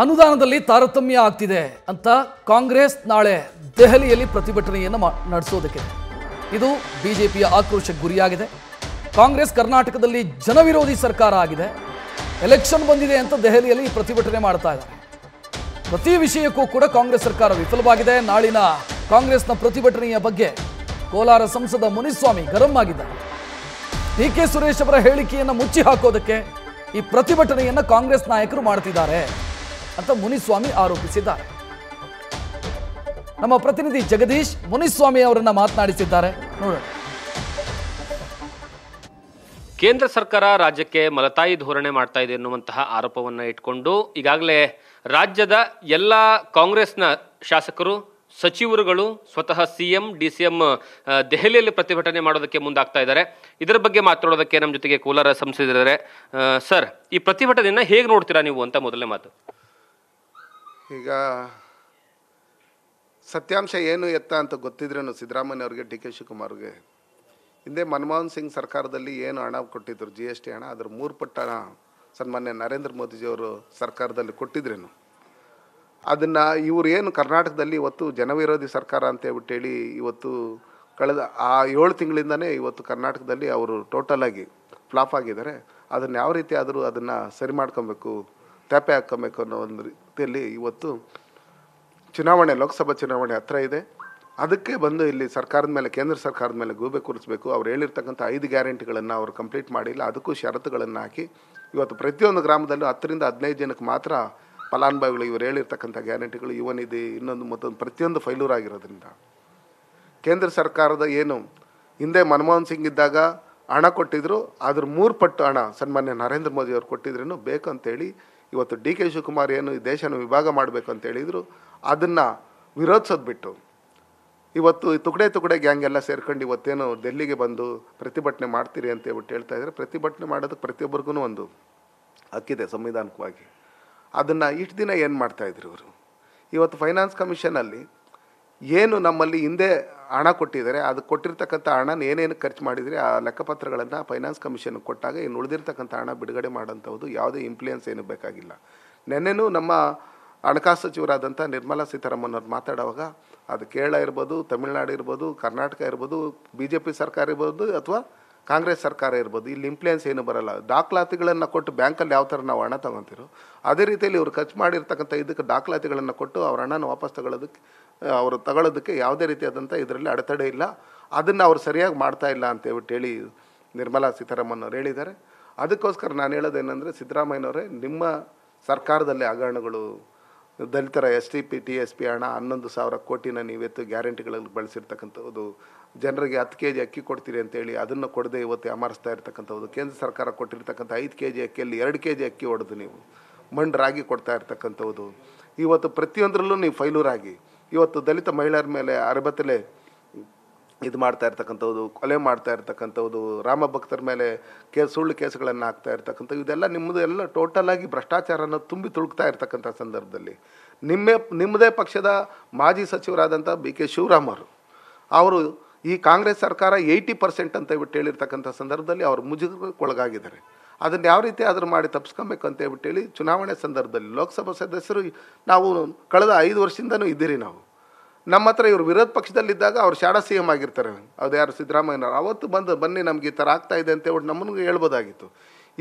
ಅನುದಾನದಲ್ಲಿ ತಾರತಮ್ಯ ಆಗ್ತಿದೆ ಅಂತ ಕಾಂಗ್ರೆಸ್ ನಾಳೆ ದೆಹಲಿಯಲ್ಲಿ ಪ್ರತಿಭಟನೆಯನ್ನು ನಡೆಸೋದಕ್ಕೆ ಇದು ಬಿಜೆಪಿಯ ಆಕ್ರೋಶಕ್ಕೆ ಗುರಿಯಾಗಿದೆ ಕಾಂಗ್ರೆಸ್ ಕರ್ನಾಟಕದಲ್ಲಿ ಜನವಿರೋಧಿ ಸರ್ಕಾರ ಆಗಿದೆ ಎಲೆಕ್ಷನ್ ಬಂದಿದೆ ಅಂತ ದೆಹಲಿಯಲ್ಲಿ ಪ್ರತಿಭಟನೆ ಮಾಡ್ತಾ ಇದೆ ಪ್ರತಿ ವಿಷಯಕ್ಕೂ ಕೂಡ ಕಾಂಗ್ರೆಸ್ ಸರ್ಕಾರ ವಿಫಲವಾಗಿದೆ ನಾಳಿನ ಕಾಂಗ್ರೆಸ್ನ ಪ್ರತಿಭಟನೆಯ ಬಗ್ಗೆ ಕೋಲಾರ ಸಂಸದ ಮುನಿಸ್ವಾಮಿ ಗರಂ ಆಗಿದ್ದಾರೆ ಡಿ ಕೆ ಸುರೇಶ್ ಅವರ ಹೇಳಿಕೆಯನ್ನು ಮುಚ್ಚಿ ಹಾಕೋದಕ್ಕೆ ಈ ಪ್ರತಿಭಟನೆಯನ್ನು ಕಾಂಗ್ರೆಸ್ ನಾಯಕರು ಮಾಡ್ತಿದ್ದಾರೆ ಅಂತ ಮುನಿಸ್ವಾಮಿ ಆರೋಪಿಸಿದ್ದಾರೆ ನಮ್ಮ ಪ್ರತಿನಿಧಿ ಜಗದೀಶ್ ಮುನಿಸ್ವಾಮಿ ಅವರನ್ನ ಮಾತನಾಡಿಸಿದ್ದಾರೆ ನೋಡೋಣ ಕೇಂದ್ರ ಸರ್ಕಾರ ರಾಜ್ಯಕ್ಕೆ ಮಲತಾಯಿ ಧೋರಣೆ ಮಾಡ್ತಾ ಇದೆ ಎನ್ನುವಂತಹ ಆರೋಪವನ್ನು ಇಟ್ಕೊಂಡು ಈಗಾಗಲೇ ರಾಜ್ಯದ ಎಲ್ಲ ಕಾಂಗ್ರೆಸ್ನ ಶಾಸಕರು ಸಚಿವರುಗಳು ಸ್ವತಃ C M D C M ದೆಹಲಿಯಲ್ಲಿ ಪ್ರತಿಭಟನೆ ಮಾಡೋದಕ್ಕೆ ಮುಂದಾಗ್ತಾ ಇದ್ದಾರೆ ಇದರ ಬಗ್ಗೆ ಮಾತಾಡೋದಕ್ಕೆ ನಮ್ಮ ಜೊತೆಗೆ ಕೋಲಾರ ಸಂಸದಿದ್ದಾರೆ ಸರ್ ಈ ಪ್ರತಿಭಟನೆಯನ್ನು ಹೇಗೆ ನೋಡ್ತೀರಾ ನೀವು ಅಂತ ಮೊದಲನೇ ಮಾತು ಈಗ ಸತ್ಯಾಂಶ ಏನು ಎತ್ತ ಅಂತ ಗೊತ್ತಿದ್ರೇನು ಸಿದ್ದರಾಮಯ್ಯ ಅವರಿಗೆ ಡಿ ಕೆ ಶಿವಕುಮಾರ್ಗೆ ಹಿಂದೆ ಮನಮೋಹನ್ ಸಿಂಗ್ ಸರ್ಕಾರದಲ್ಲಿ ಏನು ಹಣ ಕೊಟ್ಟಿದ್ದರು ಜಿ ಎಸ್ ಟಿ ಹಣ ಅದ್ರ ಮೂರು ಪಟ್ಟ ಹಣ ಸನ್ಮಾನ್ಯ ನರೇಂದ್ರ ಮೋದಿಜಿಯವರು ಸರ್ಕಾರದಲ್ಲಿ ಕೊಟ್ಟಿದ್ರೇನು ಅದನ್ನು ಇವರು ಏನು ಕರ್ನಾಟಕದಲ್ಲಿ ಇವತ್ತು ಜನವಿರೋಧಿ ಸರ್ಕಾರ ಅಂತ ಹೇಳ್ಬಿಟ್ಟು ಇವತ್ತು ಕಳೆದ ಆ ಏಳು ತಿಂಗಳಿಂದನೇ ಇವತ್ತು ಕರ್ನಾಟಕದಲ್ಲಿ ಅವರು ಟೋಟಲಾಗಿ ಫ್ಲಾಪ್ ಆಗಿದ್ದಾರೆ ಅದನ್ನು ಯಾವ ರೀತಿ ಆದರೂ ಅದನ್ನು ಸರಿ ಮಾಡ್ಕೊಬೇಕು ತಪ್ಪೆ ಹಾಕ್ಕೊಬೇಕು ಅನ್ನೋ ಒಂದು ಶಕ್ತಿಯಲ್ಲಿ ಇವತ್ತು ಚುನಾವಣೆ ಲೋಕಸಭಾ ಚುನಾವಣೆ ಹತ್ರ ಇದೆ ಅದಕ್ಕೆ ಬಂದು ಇಲ್ಲಿ ಸರ್ಕಾರದ ಮೇಲೆ ಕೇಂದ್ರ ಸರ್ಕಾರದ ಮೇಲೆ ಗೂಬೆ ಕೂರಿಸಬೇಕು ಅವ್ರು ಹೇಳಿರ್ತಕ್ಕಂಥ ಐದು ಗ್ಯಾರಂಟಿಗಳನ್ನು ಅವರು ಕಂಪ್ಲೀಟ್ ಮಾಡಿಲ್ಲ ಅದಕ್ಕೂ ಷರತ್ತುಗಳನ್ನು ಹಾಕಿ ಇವತ್ತು ಪ್ರತಿಯೊಂದು ಗ್ರಾಮದಲ್ಲೂ ಹತ್ತರಿಂದ ಹದಿನೈದು ಜನಕ್ಕೆ ಮಾತ್ರ ಫಲಾನುಭವಿಗಳು ಇವರು ಹೇಳಿರ್ತಕ್ಕಂಥ ಗ್ಯಾರಂಟಿಗಳು ಯುವನಿಧಿ ಇನ್ನೊಂದು ಮತ್ತೊಂದು ಪ್ರತಿಯೊಂದು ಫೈಲೂರ್ ಆಗಿರೋದ್ರಿಂದ ಕೇಂದ್ರ ಸರ್ಕಾರದ ಏನು ಹಿಂದೆ ಮನಮೋಹನ್ ಸಿಂಗ್ ಇದ್ದಾಗ ಹಣ ಕೊಟ್ಟಿದ್ರು ಅದ್ರ ಮೂರು ಪಟ್ಟು ಹಣ ಸನ್ಮಾನ್ಯ ನರೇಂದ್ರ ಮೋದಿ ಅವರು ಕೊಟ್ಟಿದ್ರೂ ಬೇಕು ಅಂತೇಳಿ ಇವತ್ತು ಡಿ ಕೆ ಶಿವಕುಮಾರ್ ಏನು ಈ ದೇಶನ ವಿಭಾಗ ಮಾಡಬೇಕು ಅಂತ ಹೇಳಿದರು ಅದನ್ನು ವಿರೋಧಿಸೋದು ಬಿಟ್ಟು ಇವತ್ತು ತುಕಡೆ ತುಕಡೆ ಗ್ಯಾಂಗ್ ಎಲ್ಲ ಸೇರ್ಕೊಂಡು ಇವತ್ತೇನು ಡೆಲ್ಲಿಗೆ ಬಂದು ಪ್ರತಿಭಟನೆ ಮಾಡ್ತೀರಿ ಅಂತ ಹೇಳ್ಬಿಟ್ಟು ಹೇಳ್ತಾ ಇದ್ದಾರೆ ಪ್ರತಿಭಟನೆ ಮಾಡೋದಕ್ಕೆ ಪ್ರತಿಯೊಬ್ಬರಿಗೂ ಒಂದು ಹಕ್ಕಿದೆ ಸಂವಿಧಾನಿಕವಾಗಿ ಅದನ್ನು ಇಷ್ಟು ದಿನ ಏನು ಮಾಡ್ತಾಯಿದ್ರು ಇವರು ಇವತ್ತು ಫೈನಾನ್ಸ್ ಕಮಿಷನಲ್ಲಿ ಏನು ನಮ್ಮಲ್ಲಿ ಹಿಂದೆ ಹಣ ಕೊಟ್ಟಿದ್ದಾರೆ ಅದು ಕೊಟ್ಟಿರ್ತಕ್ಕಂಥ ಹಣನ ಏನೇನು ಖರ್ಚು ಮಾಡಿದರೆ ಆ ಲೆಕ್ಕಪತ್ರಗಳನ್ನು ಫೈನಾನ್ಸ್ ಕಮಿಷನ್ ಕೊಟ್ಟಾಗ ಇನ್ನು ಉಳಿದಿರ್ತಕ್ಕಂಥ ಹಣ ಬಿಡುಗಡೆ ಮಾಡುವಂಥದ್ದು ಯಾವುದೇ ಇನ್ಫ್ಲೂಯೆನ್ಸ್ ಏನು ಬೇಕಾಗಿಲ್ಲ ನೆನ್ನೆನೂ ನಮ್ಮ ಹಣಕಾಸು ಸಚಿವರಾದಂಥ ನಿರ್ಮಲಾ ಸೀತಾರಾಮನ್ ಅವ್ರು ಮಾತಾಡುವಾಗ ಅದು ಕೇರಳ ಇರ್ಬೋದು ತಮಿಳ್ನಾಡು ಇರ್ಬೋದು ಕರ್ನಾಟಕ ಇರ್ಬೋದು ಬಿ ಜೆ ಪಿ ಸರ್ಕಾರ ಇರ್ಬೋದು ಅಥವಾ ಕಾಂಗ್ರೆಸ್ ಸರ್ಕಾರ ಇರ್ಬೋದು ಇಲ್ಲಿ ಇಂಪ್ಲೂಯೆನ್ಸ್ ಏನು ಬರಲ್ಲ ದಾಖಲಾತಿಗಳನ್ನು ಕೊಟ್ಟು ಬ್ಯಾಂಕಲ್ಲಿ ಯಾವ ಥರ ನಾವು ಹಣ ತಗೊತಿರೋ ಅದೇ ರೀತಿಯಲ್ಲಿ ಇವರು ಖರ್ಚು ಮಾಡಿರ್ತಕ್ಕಂಥ ಇದಕ್ಕೆ ದಾಖಲಾತಿಗಳನ್ನು ಕೊಟ್ಟು ಅವ್ರ ಹಣನ ವಾಪಸ್ ತಗೊಳ್ಳೋದಕ್ಕೆ ಅವರು ತಗೊಳ್ಳೋದಕ್ಕೆ ಯಾವುದೇ ರೀತಿಯಾದಂಥ ಇದರಲ್ಲಿ ಅಡೆತಡೆ ಇಲ್ಲ ಅದನ್ನು ಅವರು ಸರಿಯಾಗಿ ಮಾಡ್ತಾ ಇಲ್ಲ ಅಂತ ಹೇಳಿ ನಿರ್ಮಲಾ ಸೀತಾರಾಮನ್ ಅವರು ಹೇಳಿದ್ದಾರೆ ಅದಕ್ಕೋಸ್ಕರ ನಾನು ಹೇಳೋದೇನೆಂದರೆ ಸಿದ್ದರಾಮಯ್ಯನವರೇ ನಿಮ್ಮ ಸರ್ಕಾರದಲ್ಲಿ ಹಗರಣಗಳು ದಲಿತರ S T P T S P ಹಣ ಹನ್ನೊಂದು ಸಾವಿರ ಕೋಟಿನ ನೀವಿತ್ತು ಗ್ಯಾರಂಟಿಗಳಲ್ಲಿ ಬಳಸಿರ್ತಕ್ಕಂಥದ್ದು ಜನರಿಗೆ ಹತ್ತು ಕೆ ಜಿ ಅಕ್ಕಿ ಕೊಡ್ತೀರಿ ಅಂತೇಳಿ ಅದನ್ನು ಕೊಡದೆ ಇವತ್ತು ಅಮರಿಸ್ತಾ ಇರ್ತಕ್ಕಂಥದ್ದು ಕೇಂದ್ರ ಸರ್ಕಾರ ಕೊಟ್ಟಿರ್ತಕ್ಕಂಥ ಐದು ಕೆ ಜಿ ಅಕ್ಕಿಯಲ್ಲಿ ಎರಡು ಕೆ ಜಿ ಅಕ್ಕಿ ಹೊಡೆದು ನೀವು ಮಣ್ಣು ರಾಗಿ ಕೊಡ್ತಾ ಇರ್ತಕ್ಕಂಥದ್ದು ಇವತ್ತು ಪ್ರತಿಯೊಂದರಲ್ಲೂ ನೀವು ಫೈಲೂರಾಗಿ ಇವತ್ತು ದಲಿತ ಮಹಿಳೆಯರ ಮೇಲೆ ಅರಬತ್ತಲೆ ಇದು ಮಾಡ್ತಾ ಇರ್ತಕ್ಕಂಥದ್ದು ಕೊಲೆ ಮಾಡ್ತಾ ಇರ್ತಕ್ಕಂಥದ್ದು ರಾಮ ಭಕ್ತರ ಮೇಲೆ ಕೇಸ್ ಸುಳ್ಳು ಕೇಸುಗಳನ್ನು ಹಾಕ್ತಾ ಇರ್ತಕ್ಕಂಥ ಇದೆಲ್ಲ ನಿಮ್ಮದು ಎಲ್ಲ ಟೋಟಲಾಗಿ ಭ್ರಷ್ಟಾಚಾರನ ತುಂಬಿ ತುಳುಕ್ತಾ ಇರ್ತಕ್ಕಂಥ ಸಂದರ್ಭದಲ್ಲಿ ನಿಮ್ಮೇ ನಿಮ್ಮದೇ ಪಕ್ಷದ ಮಾಜಿ ಸಚಿವರಾದಂಥ ಬಿ ಕೆ ಶಿವರಾಮರು ಅವರು ಈ ಕಾಂಗ್ರೆಸ್ ಸರ್ಕಾರ ಏಯ್ಟಿ ಪರ್ಸೆಂಟ್ ಅಂತ ಹೇಳ್ಬಿಟ್ಟು ಹೇಳಿರ್ತಕ್ಕಂಥ ಸಂದರ್ಭದಲ್ಲಿ ಅವರು ಮುಜುಗರಕ್ಕೊಳಗಾಗಿದ್ದಾರೆ ಅದನ್ನು ಯಾವ ರೀತಿ ಆದರೂ ಮಾಡಿ ತಪ್ಪಿಸ್ಕೊಬೇಕು ಅಂತ ಹೇಳ್ಬಿಟ್ಟು ಹೇಳಿ ಚುನಾವಣೆ ಸಂದರ್ಭದಲ್ಲಿ ಲೋಕಸಭಾ ಸದಸ್ಯರು ನಾವು ಕಳೆದ ಐದು ವರ್ಷದಿಂದಲೂ ಇದ್ದೀರಿ ನಾವು ನಮ್ಮ ಹತ್ರ ಇವರು ವಿರೋಧ ಪಕ್ಷದಲ್ಲಿದ್ದಾಗ ಅವ್ರು ಶಾಡ ಸಿ ಎಂ ಆಗಿರ್ತಾರೆ ಅದು ಯಾರು ಸಿದ್ದರಾಮಯ್ಯನವರು ಅವತ್ತು ಬಂದು ಬನ್ನಿ ನಮಗೆ ಈ ಥರ ಆಗ್ತಾ ಇದೆ ಅಂತ ಹೇಳ್ಬಿಟ್ಟು ನಮ್ಮನ್ನು ಹೇಳ್ಬೋದಾಗಿತ್ತು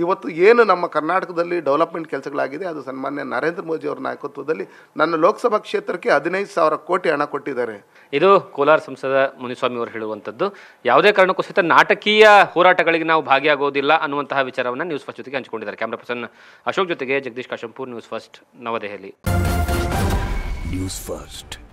ಇವತ್ತು ಏನು ನಮ್ಮ ಕರ್ನಾಟಕದಲ್ಲಿ ಡೆವಲಪ್ಮೆಂಟ್ ಕೆಲಸಗಳಾಗಿದೆ ಅದು ಸನ್ಮಾನ್ಯ ನರೇಂದ್ರ ಮೋದಿ ಅವರ ನಾಯಕತ್ವದಲ್ಲಿ ನನ್ನ ಲೋಕಸಭಾ ಕ್ಷೇತ್ರಕ್ಕೆ ಹದಿನೈದು ಸಾವಿರ ಕೋಟಿ ಹಣ ಕೊಟ್ಟಿದ್ದಾರೆ ಇದು ಕೋಲಾರ ಸಂಸದ ಮುನಿಸ್ವಾಮಿ ಅವರು ಹೇಳುವಂಥದ್ದು ಯಾವುದೇ ಕಾರಣಕ್ಕೂ ಸಹಿತ ನಾಟಕೀಯ ಹೋರಾಟಗಳಿಗೆ ನಾವು ಭಾಗಿಯಾಗೋದಿಲ್ಲ ಅನ್ನುವಂತಹ ವಿಚಾರವನ್ನು ನ್ಯೂಸ್ ಫಸ್ಟ್ ಜೊತೆಗೆ ಹಂಚಿಕೊಂಡಿದ್ದಾರೆ ಕ್ಯಾಮ್ರಾ ಪರ್ಸನ್ ಅಶೋಕ್ ಜೊತೆಗೆ Jagadish Kashampur news first Navadehali news first